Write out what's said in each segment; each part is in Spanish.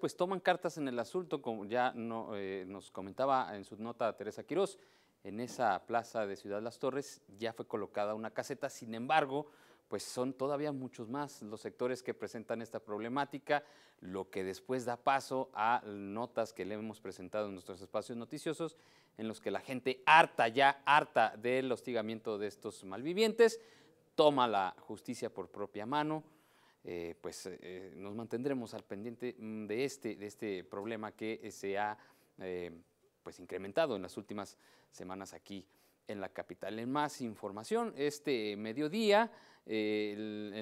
pues toman cartas en el asunto, como ya eh, nos comentaba en su nota Teresa Quirós, en esa plaza de Ciudad Las Torres ya fue colocada una caseta, sin embargo, pues son todavía muchos más los sectores que presentan esta problemática, lo que después da paso a notas que le hemos presentado en nuestros espacios noticiosos, en los que la gente harta ya, harta del hostigamiento de estos malvivientes, toma la justicia por propia mano, eh, pues eh, nos mantendremos al pendiente mm, de este, de este problema que se ha eh, pues incrementado en las últimas semanas aquí en la capital. En más información, este mediodía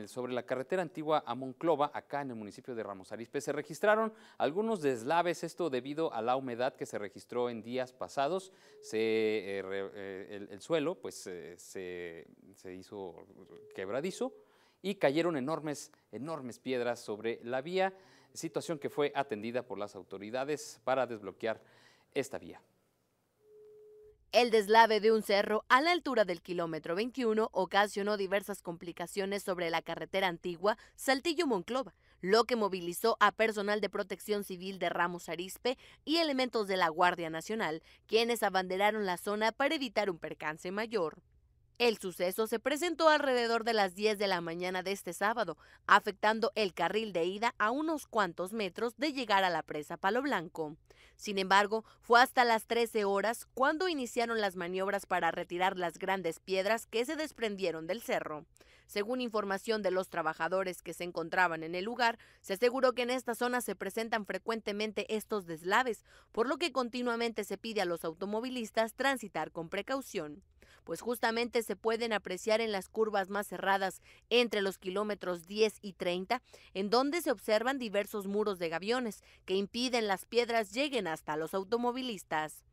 sobre la carretera antigua a Monclova, acá en el municipio de Ramos Arizpe, se registraron algunos deslaves, esto debido a la humedad que se registró en días pasados. Se, el, suelo pues, se hizo quebradizo y cayeron enormes, enormes piedras sobre la vía, situación que fue atendida por las autoridades para desbloquear esta vía. El deslave de un cerro a la altura del kilómetro 21 ocasionó diversas complicaciones sobre la carretera antigua Saltillo-Monclova, lo que movilizó a personal de protección civil de Ramos Arispe y elementos de la Guardia Nacional, quienes abanderaron la zona para evitar un percance mayor. El suceso se presentó alrededor de las 10 de la mañana de este sábado, afectando el carril de ida a unos cuantos metros de llegar a la presa Palo Blanco. Sin embargo, fue hasta las 13 horas cuando iniciaron las maniobras para retirar las grandes piedras que se desprendieron del cerro. Según información de los trabajadores que se encontraban en el lugar, se aseguró que en esta zona se presentan frecuentemente estos deslaves, por lo que continuamente se pide a los automovilistas transitar con precaución pues justamente se pueden apreciar en las curvas más cerradas entre los kilómetros 10 y 30, en donde se observan diversos muros de gaviones que impiden las piedras lleguen hasta los automovilistas.